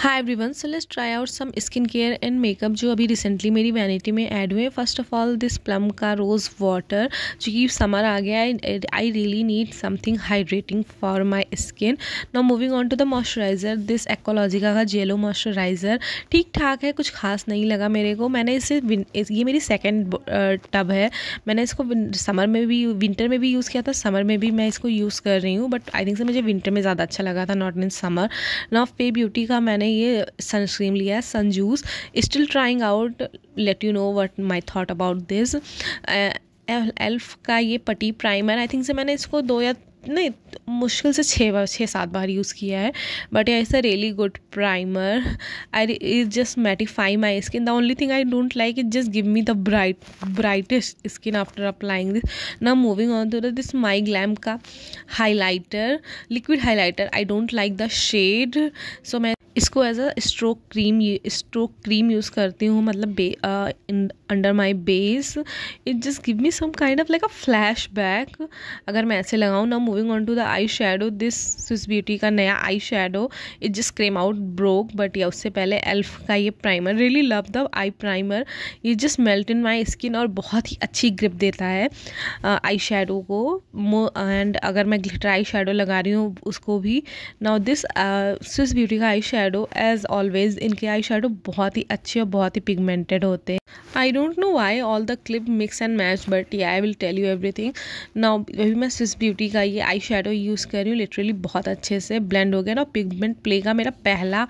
high everyone so let's try out some skin care and makeup जो अभी recently मेरी vanity में add हुए first of all this Plum का rose water जो कि समर आ गया है I really need something hydrating for my skin now moving on to the moisturiser this एक्ोलॉजिका का जेलो मॉइस्चराइज़र ठीक ठाक है कुछ खास नहीं लगा मेरे को मैंने इसे ये मेरी सेकेंड टब है मैंने इसको समर में भी विंटर में भी यूज़ किया था समर में भी मैं इसको यूज़ कर रही हूँ बट आई थिंक से मुझे विंटर में ज़्यादा अच्छा लगा था नॉट इन समर नाउ पे ब्यूटी का मैंने मैंने ये सनस्क्रीन लिया है sun juice still trying out let you know what my thought about this Elf का ये पटी प्राइमर आई थिंक से मैंने इसको दो या नहीं मुश्किल से छः बार छः सात बार यूज़ किया है but it's a really good primer I is just mattify my skin the only thing I don't like it just give me the bright brightest skin after applying this ना moving on to this my glam का highlighter liquid highlighter I don't like the shade so मैं इसको as a strobe cream strobe cream use करती हूँ मतलब बे under my base it just give me some kind of like a flashback अगर मैं ऐसे लगाऊँ ना moving on to the eye shadow this Swiss Beauty का नया eye shadow it just came out broke but या उससे पहले एल्फ e का ये primer really love the eye primer ये just melt in my skin और बहुत ही अच्छी ग्रिप देता है आई uh, शेडो को एंड अगर मैं ग्लिटर आई शेडो लगा रही हूँ उसको भी नाउ दिस स्विस ब्यूटी का eye shadow shadow as always इनके आई शेडो बहुत ही अच्छे और बहुत ही पिगमेंटेड होते हैं I don't know why all the clip mix and match but ये I will tell you everything ना अभी मैं स्विस ब्यूटी का ये आई शेडो यूज़ कर रही हूँ लिटरली बहुत अच्छे से ब्लेंड हो गया ना पिगमेंट प्ले का मेरा पहला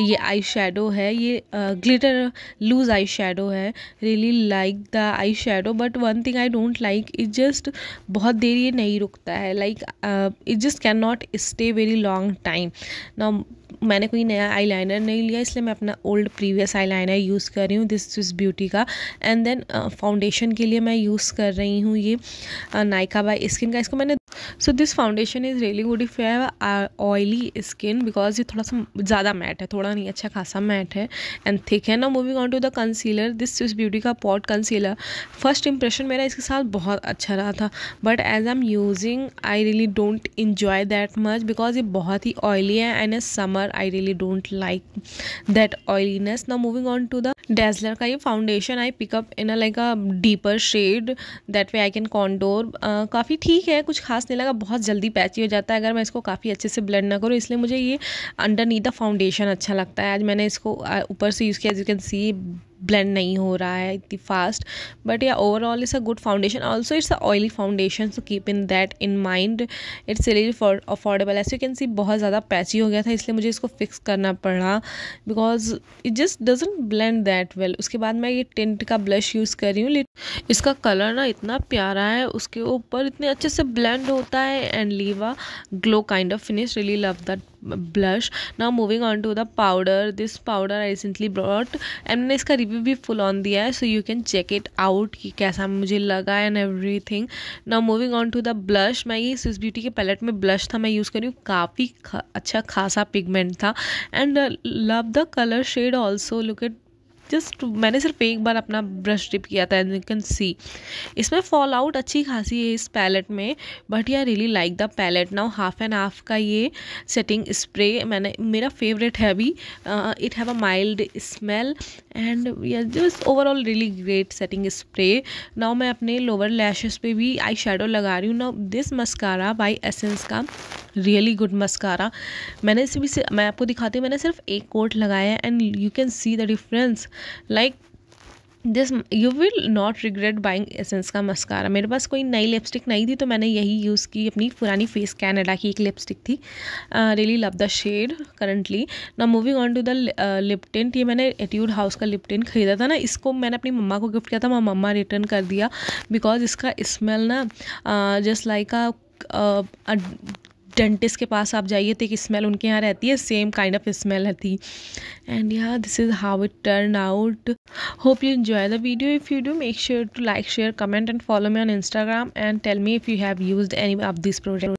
ये आई शेडो है ये ग्लिटर लूज आई शेडो है really like the eye shadow but one thing I don't like it just बहुत देर ये नहीं रुकता है like it just can not stay very long time ना मैंने कोई नया लाइनर नहीं लिया इसलिए मैं अपना ओल्ड प्रीवियस लाइनर यूज़ कर रही हूँ दिस इज़ ब्यूटी का एंड देन फाउंडेशन के लिए मैं यूज़ कर रही हूँ ये नाइका बाय स्किन का इसको मैंने so this foundation is really good if you have oily skin because ये थोड़ा सा ज़्यादा मैट है थोड़ा नहीं अच्छा खासा मैट है एंड थिक है ना moving on to the concealer this is beauty का पॉट कंसीलर फर्स्ट इंप्रेशन मेरा इसके साथ बहुत अच्छा रहा था but as I am using I really don't enjoy that much because ये बहुत ही ऑयली है and a summer I really don't like that oiliness ना moving on to the Dazzler का ये foundation I pick up in a like a deeper shade that way I can कॉन्डोर काफ़ी ठीक है कुछ खास नहीं लगा बहुत जल्दी पैची हो जाता है अगर मैं इसको काफ़ी अच्छे से ब्लेंड ना करूँ इसलिए मुझे ये अंडर नीद द फाउंडेशन अच्छा लगता है आज मैंने इसको ऊपर से यूज़ किया as you can see blend नहीं हो रहा है इतनी फास्ट बट या overall it's a good foundation also it's a oily foundation so keep in that in mind it's really affordable as you can see बहुत ज़्यादा patchy हो गया था इसलिए मुझे इसको फिक्स करना पड़ा because it just doesn't blend that well उसके बाद मैं ये टिंट का ब्लश यूज़ कर रही हूँ इसका कलर ना इतना प्यारा है उसके ऊपर इतने अच्छे से ब्लेंड होता है and leave a glow kind of finish really love that blush now moving on to the powder this powder I recently brought and मैंने इसका रिव्यू भी फुल ऑन दिया है so you can check it out कि कैसा मुझे लगा and everything now moving on to the blush मैं ये स्विस ब्यूटी के पैलेट में ब्लश था मैं यूज़ करी हूँ काफ़ी अच्छा खासा पिगमेंट था and love the colour shade also look it just मैंने सिर्फ एक बार अपना ब्रश डिप किया था एंड यू कैन सी इसमें फॉल आउट अच्छी खासी है इस पैलेट में but I really like the palette now half and half का ये सेटिंग स्प्रे मैंने मेरा फेवरेट है अभी it have a mild smell and just overall really great setting spray now मैं अपने लोअर लैशेस पे भी आई शेडो लगा रही हूँ now this mascara by Essence का रियली गुड मस्कारा मैंने इसे भी मैं आपको दिखाती हूँ मैंने सिर्फ एक कोट लगाया and you can see the difference like this you will not regret buying Essence का मस्कारा मेरे पास कोई नई लिपस्टिक नहीं थी तो मैंने यही यूज़ की अपनी पुरानी फेस कैनेडा की एक लिपस्टिक थी really love the shade currently ना moving on to the lip ये मैंने एट्यूड हाउस का लिप खरीदा था ना इसको मैंने अपनी मम्मा को गिफ्ट किया था मैं मम्मा रिटर्न कर दिया बिकॉज इसका स्मेल ना जस्ट लाइक अ डेंटिस्ट के पास आप जाइए तो एक स्मेल उनके यहाँ रहती है सेम काइंड ऑफ स्मेल रहती एंड या this is how it turn out hope you enjoy the video if you do make sure to like share comment and follow me on Instagram and tell me if you have use any of this product